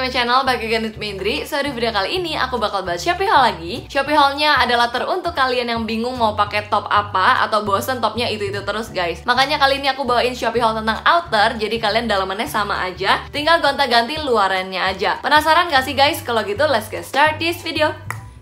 to my channel, bagi Ganit Mindri So di video kali ini aku bakal bahas Shopee Haul lagi Shopee Haulnya adalah teruntuk kalian yang bingung mau pakai top apa Atau bosen topnya itu-itu terus guys Makanya kali ini aku bawain Shopee Haul tentang outer Jadi kalian dalamannya sama aja Tinggal gonta-ganti luarannya aja Penasaran gak sih guys? Kalau gitu let's get start this video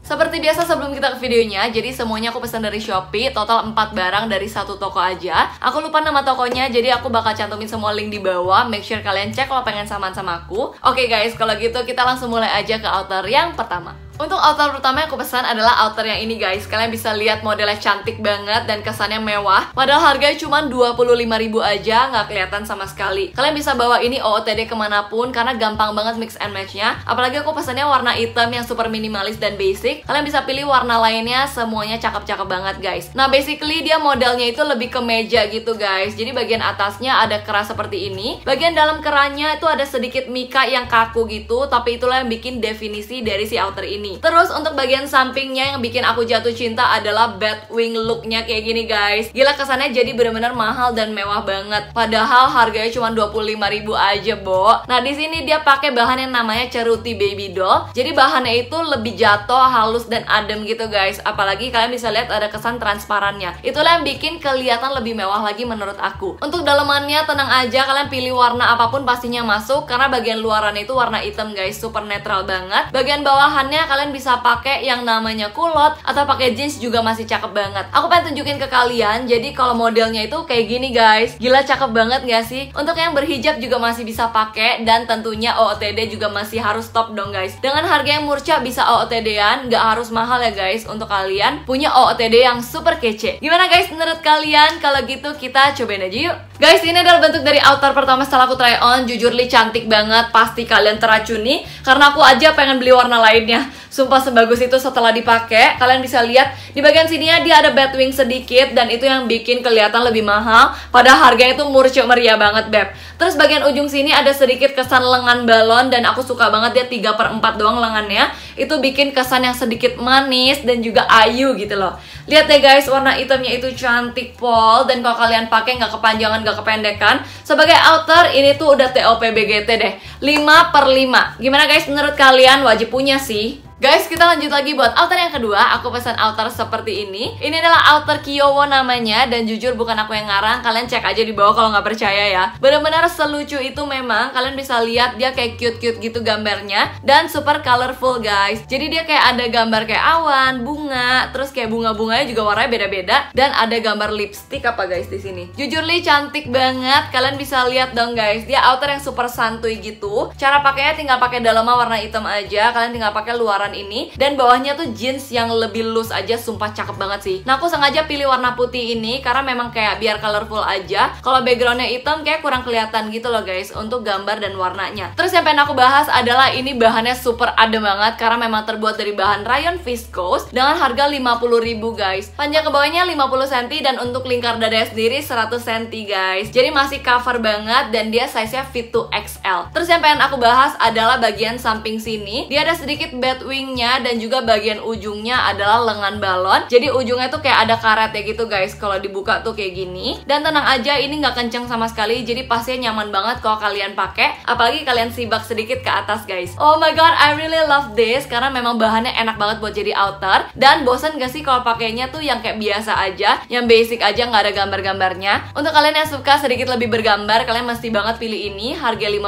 seperti biasa sebelum kita ke videonya, jadi semuanya aku pesan dari Shopee, total 4 barang dari satu toko aja. Aku lupa nama tokonya, jadi aku bakal cantumin semua link di bawah. Make sure kalian cek kalau pengen samaan sama aku. Oke okay guys, kalau gitu kita langsung mulai aja ke outer yang pertama. Untuk outer pertama yang aku pesan adalah outer yang ini guys. Kalian bisa lihat modelnya cantik banget dan kesannya mewah. Padahal harganya cuma 25 ribu aja, nggak kelihatan sama sekali. Kalian bisa bawa ini OOTD kemanapun karena gampang banget mix and matchnya Apalagi aku pesannya warna hitam yang super minimalis dan basic. Kalian bisa pilih warna lainnya, semuanya cakep-cakep banget guys. Nah basically dia modelnya itu lebih ke meja gitu guys. Jadi bagian atasnya ada kerah seperti ini. Bagian dalam kerahnya itu ada sedikit mika yang kaku gitu, tapi itulah yang bikin definisi dari si outer ini ini terus untuk bagian sampingnya yang bikin aku jatuh cinta adalah Batwing looknya kayak gini guys gila kesannya jadi bener-bener mahal dan mewah banget padahal harganya cuma 25.000 aja bo nah di sini dia pakai bahan yang namanya ceruti baby doll jadi bahannya itu lebih jatuh halus dan adem gitu guys apalagi kalian bisa lihat ada kesan transparannya itulah yang bikin kelihatan lebih mewah lagi menurut aku untuk dalemannya tenang aja kalian pilih warna apapun pastinya masuk karena bagian luarannya itu warna hitam guys super netral banget bagian bawahannya kalian kalian bisa pakai yang namanya kulot atau pakai jeans juga masih cakep banget. Aku pengen tunjukin ke kalian. Jadi kalau modelnya itu kayak gini guys. Gila cakep banget gak sih? Untuk yang berhijab juga masih bisa pakai dan tentunya OOTD juga masih harus top dong guys. Dengan harga yang murca bisa OOTD-an, nggak harus mahal ya guys untuk kalian punya OOTD yang super kece. Gimana guys menurut kalian? Kalau gitu kita cobain aja yuk. Guys, ini adalah bentuk dari outer pertama setelah aku try on. Jujur li cantik banget, pasti kalian teracuni karena aku aja pengen beli warna lainnya. Sumpah sebagus itu setelah dipakai, kalian bisa lihat di bagian sininya dia ada batwing sedikit dan itu yang bikin kelihatan lebih mahal. Pada harganya itu murcio meriah banget, Beb. Terus bagian ujung sini ada sedikit kesan lengan balon dan aku suka banget dia 3 per 4 doang lengannya itu bikin kesan yang sedikit manis dan juga ayu gitu loh lihat deh ya guys warna hitamnya itu cantik pol dan kalau kalian pakai nggak kepanjangan nggak kependekan sebagai outer ini tuh udah top bgt deh 5 per 5 gimana guys menurut kalian wajib punya sih Guys, kita lanjut lagi buat outer yang kedua. Aku pesan outer seperti ini. Ini adalah outer kiyowo namanya dan jujur bukan aku yang ngarang. Kalian cek aja di bawah kalau nggak percaya ya. Benar-benar selucu itu memang. Kalian bisa lihat dia kayak cute-cute gitu gambarnya dan super colorful guys guys jadi dia kayak ada gambar kayak awan bunga terus kayak bunga-bunganya juga warnanya beda-beda dan ada gambar lipstick apa guys di sini jujur li cantik banget kalian bisa lihat dong guys dia outer yang super santuy gitu cara pakainya tinggal pakai dalamnya warna hitam aja kalian tinggal pakai luaran ini dan bawahnya tuh jeans yang lebih loose aja sumpah cakep banget sih nah aku sengaja pilih warna putih ini karena memang kayak biar colorful aja kalau backgroundnya hitam kayak kurang kelihatan gitu loh guys untuk gambar dan warnanya terus yang pengen aku bahas adalah ini bahannya super adem banget karena karena memang terbuat dari bahan rayon viscose dengan harga 50.000 guys. Panjang ke bawahnya 50 cm dan untuk lingkar dada sendiri 100 cm guys. Jadi masih cover banget dan dia size nya fit to xl Terus yang pengen aku bahas adalah bagian samping sini. Dia ada sedikit bed wingnya dan juga bagian ujungnya adalah lengan balon. Jadi ujungnya tuh kayak ada karet ya gitu guys. Kalau dibuka tuh kayak gini. Dan tenang aja ini nggak kenceng sama sekali. Jadi pasti nyaman banget kalau kalian pakai. Apalagi kalian sibak sedikit ke atas guys. Oh my god, I really love this case iya, karena memang bahannya enak banget buat jadi outer dan bosan gak sih kalau pakainya tuh yang kayak biasa aja yang basic aja nggak ada gambar-gambarnya untuk kalian yang suka sedikit lebih bergambar kalian mesti banget pilih ini harga 50.000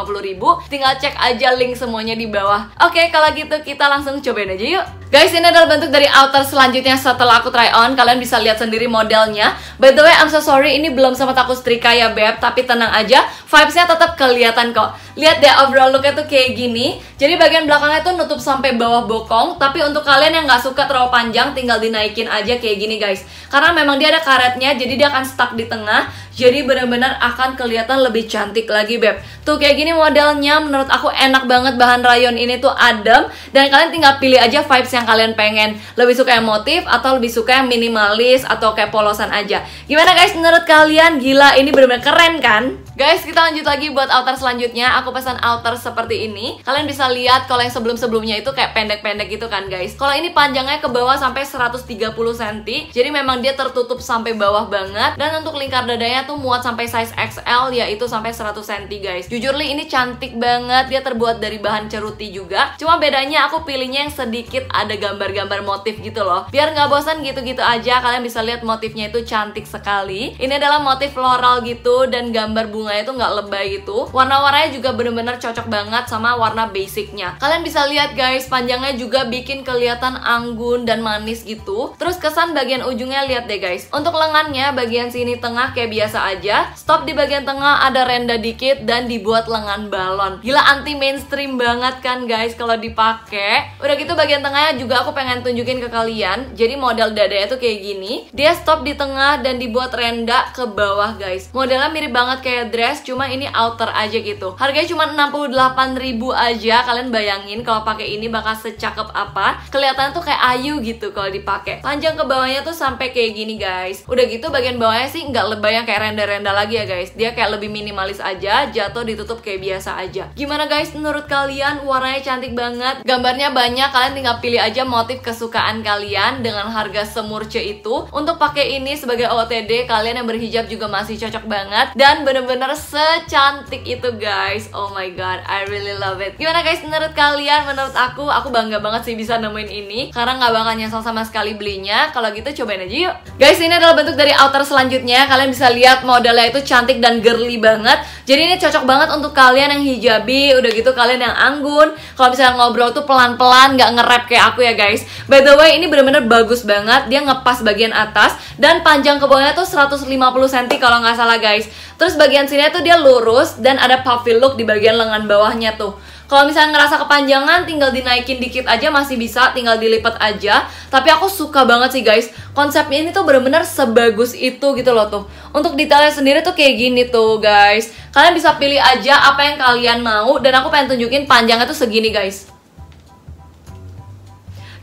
tinggal cek aja link semuanya di bawah oke kalau gitu kita langsung cobain aja yuk Guys, ini adalah bentuk dari outer selanjutnya setelah aku try on. Kalian bisa lihat sendiri modelnya. By the way, I'm so sorry ini belum sempat aku setrika ya, Beb. Tapi tenang aja, vibes-nya tetap kelihatan kok. Lihat deh overall look-nya tuh kayak gini. Jadi bagian belakangnya tuh nutup sampai bawah bokong. Tapi untuk kalian yang nggak suka terlalu panjang, tinggal dinaikin aja kayak gini, guys. Karena memang dia ada karetnya, jadi dia akan stuck di tengah. Jadi benar-benar akan kelihatan lebih cantik lagi, Beb. Tuh kayak gini modelnya, menurut aku enak banget bahan rayon ini tuh adem. Dan kalian tinggal pilih aja vibes yang kalian pengen lebih suka emotif atau lebih suka yang minimalis atau kayak polosan aja gimana guys menurut kalian gila ini bener-bener keren kan Guys, kita lanjut lagi buat outer selanjutnya. Aku pesan outer seperti ini. Kalian bisa lihat kalau yang sebelum-sebelumnya itu kayak pendek-pendek gitu kan, guys. Kalau ini panjangnya ke bawah sampai 130 cm. Jadi memang dia tertutup sampai bawah banget dan untuk lingkar dadanya tuh muat sampai size XL yaitu sampai 100 cm, guys. Jujur li ini cantik banget. Dia terbuat dari bahan ceruti juga. Cuma bedanya aku pilihnya yang sedikit ada gambar-gambar motif gitu loh. Biar nggak bosan gitu-gitu aja, kalian bisa lihat motifnya itu cantik sekali. Ini adalah motif floral gitu dan gambar bunga bunganya itu nggak lebay gitu warna-warnanya juga bener-bener cocok banget sama warna basicnya kalian bisa lihat guys panjangnya juga bikin kelihatan anggun dan manis gitu terus kesan bagian ujungnya lihat deh guys untuk lengannya bagian sini tengah kayak biasa aja stop di bagian tengah ada renda dikit dan dibuat lengan balon gila anti mainstream banget kan guys kalau dipakai udah gitu bagian tengahnya juga aku pengen tunjukin ke kalian jadi model dadanya tuh kayak gini dia stop di tengah dan dibuat renda ke bawah guys modelnya mirip banget kayak dress cuma ini outer aja gitu harganya cuma 68.000 ribu aja kalian bayangin kalau pakai ini bakal secakep apa kelihatan tuh kayak ayu gitu kalau dipakai panjang ke bawahnya tuh sampai kayak gini guys udah gitu bagian bawahnya sih nggak lebay yang kayak renda-renda lagi ya guys dia kayak lebih minimalis aja jatuh ditutup kayak biasa aja gimana guys menurut kalian warnanya cantik banget gambarnya banyak kalian tinggal pilih aja motif kesukaan kalian dengan harga semurce itu untuk pakai ini sebagai OOTD kalian yang berhijab juga masih cocok banget dan bener-bener Jenner secantik itu guys Oh my god, I really love it Gimana guys, menurut kalian, menurut aku Aku bangga banget sih bisa nemuin ini Karena nggak bakal nyesel sama sekali belinya Kalau gitu cobain aja yuk Guys, ini adalah bentuk dari outer selanjutnya Kalian bisa lihat modelnya itu cantik dan girly banget Jadi ini cocok banget untuk kalian yang hijabi Udah gitu kalian yang anggun Kalau misalnya ngobrol tuh pelan-pelan Nggak ngerap kayak aku ya guys By the way, ini bener-bener bagus banget Dia ngepas bagian atas Dan panjang ke bawahnya tuh 150 cm kalau nggak salah guys Terus bagian sini tuh dia lurus dan ada puffy look di bagian lengan bawahnya tuh. Kalau misalnya ngerasa kepanjangan tinggal dinaikin dikit aja masih bisa, tinggal dilipat aja. Tapi aku suka banget sih guys, konsepnya ini tuh bener-bener sebagus itu gitu loh tuh. Untuk detailnya sendiri tuh kayak gini tuh guys. Kalian bisa pilih aja apa yang kalian mau dan aku pengen tunjukin panjangnya tuh segini guys.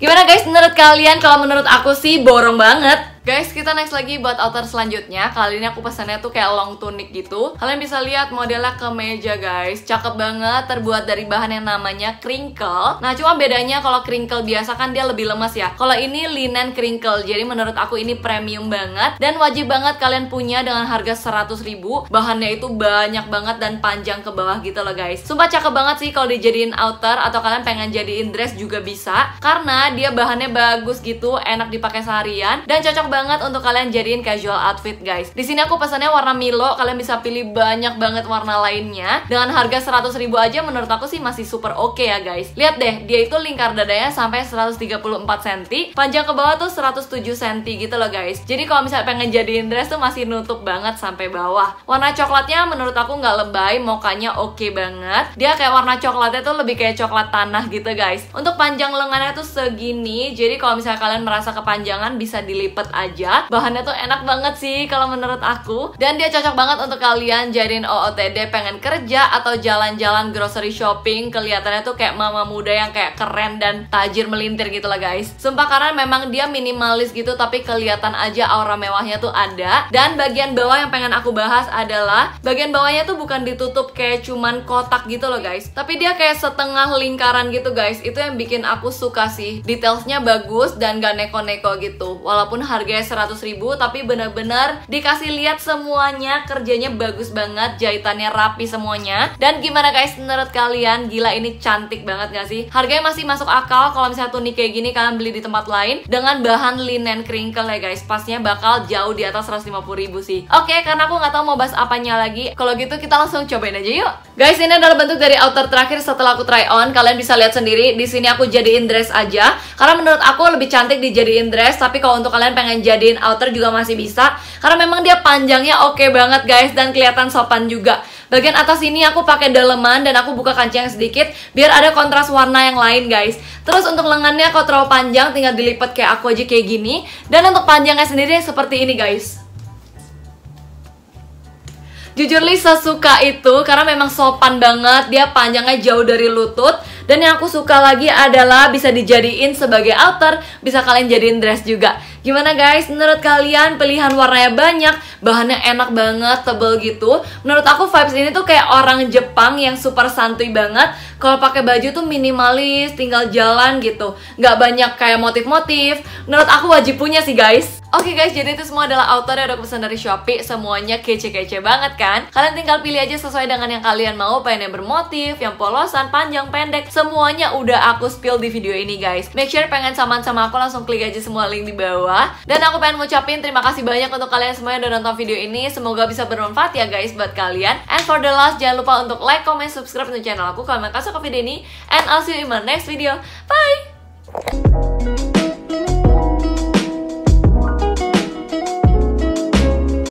Gimana guys menurut kalian? Kalau menurut aku sih borong banget. Guys, kita next lagi buat outer selanjutnya. Kali ini aku pesannya tuh kayak long tunic gitu. Kalian bisa lihat modelnya ke meja guys. Cakep banget, terbuat dari bahan yang namanya crinkle. Nah, cuma bedanya kalau crinkle biasa kan dia lebih lemas ya. Kalau ini linen crinkle, jadi menurut aku ini premium banget. Dan wajib banget kalian punya dengan harga 100 ribu. Bahannya itu banyak banget dan panjang ke bawah gitu loh, guys. Sumpah cakep banget sih kalau dijadiin outer atau kalian pengen jadiin dress juga bisa. Karena dia bahannya bagus gitu, enak dipakai seharian. Dan cocok banget banget untuk kalian jadiin casual outfit guys. Di sini aku pesannya warna Milo, kalian bisa pilih banyak banget warna lainnya. Dengan harga 100 ribu aja menurut aku sih masih super oke okay ya guys. Lihat deh, dia itu lingkar dadanya sampai 134 cm, panjang ke bawah tuh 107 cm gitu loh guys. Jadi kalau misalnya pengen jadiin dress tuh masih nutup banget sampai bawah. Warna coklatnya menurut aku nggak lebay, mokanya oke okay banget. Dia kayak warna coklatnya tuh lebih kayak coklat tanah gitu guys. Untuk panjang lengannya tuh segini, jadi kalau misalnya kalian merasa kepanjangan bisa dilipat aja aja bahannya tuh enak banget sih kalau menurut aku dan dia cocok banget untuk kalian jadiin OOTD pengen kerja atau jalan-jalan grocery shopping kelihatannya tuh kayak mama muda yang kayak keren dan tajir melintir gitu lah guys sumpah karena memang dia minimalis gitu tapi kelihatan aja aura mewahnya tuh ada dan bagian bawah yang pengen aku bahas adalah bagian bawahnya tuh bukan ditutup kayak cuman kotak gitu loh guys tapi dia kayak setengah lingkaran gitu guys itu yang bikin aku suka sih detailsnya bagus dan gak neko-neko gitu walaupun harga harganya 100 ribu tapi benar-benar dikasih lihat semuanya kerjanya bagus banget jahitannya rapi semuanya dan gimana guys menurut kalian gila ini cantik banget gak sih harganya masih masuk akal kalau misalnya tunik kayak gini kalian beli di tempat lain dengan bahan linen crinkle ya guys pasnya bakal jauh di atas 150 ribu sih oke karena aku nggak tahu mau bahas apanya lagi kalau gitu kita langsung cobain aja yuk guys ini adalah bentuk dari outer terakhir setelah aku try on kalian bisa lihat sendiri di sini aku jadiin dress aja karena menurut aku lebih cantik dijadiin dress tapi kalau untuk kalian pengen pengen jadiin outer juga masih bisa karena memang dia panjangnya oke okay banget guys dan kelihatan sopan juga bagian atas ini aku pakai daleman dan aku buka kancing sedikit biar ada kontras warna yang lain guys terus untuk lengannya kalau terlalu panjang tinggal dilipat kayak aku aja kayak gini dan untuk panjangnya sendiri seperti ini guys Jujur Lisa suka itu karena memang sopan banget, dia panjangnya jauh dari lutut dan yang aku suka lagi adalah bisa dijadiin sebagai outer, bisa kalian jadiin dress juga. Gimana guys? Menurut kalian pilihan warnanya banyak, bahannya enak banget, tebel gitu. Menurut aku vibes ini tuh kayak orang Jepang yang super santuy banget. Kalau pakai baju tuh minimalis, tinggal jalan gitu. Nggak banyak kayak motif-motif. Menurut aku wajib punya sih guys. Oke okay guys, jadi itu semua adalah auto dan udah pesan dari Shopee Semuanya kece-kece banget kan? Kalian tinggal pilih aja sesuai dengan yang kalian mau Pengen yang bermotif, yang polosan, panjang, pendek Semuanya udah aku spill di video ini guys Make sure pengen saman sama aku langsung klik aja semua link di bawah Dan aku pengen ngucapin terima kasih banyak untuk kalian semua yang udah nonton video ini Semoga bisa bermanfaat ya guys buat kalian And for the last, jangan lupa untuk like, comment, subscribe untuk channel aku Kalian kasih ke video ini And I'll see you in my next video Bye!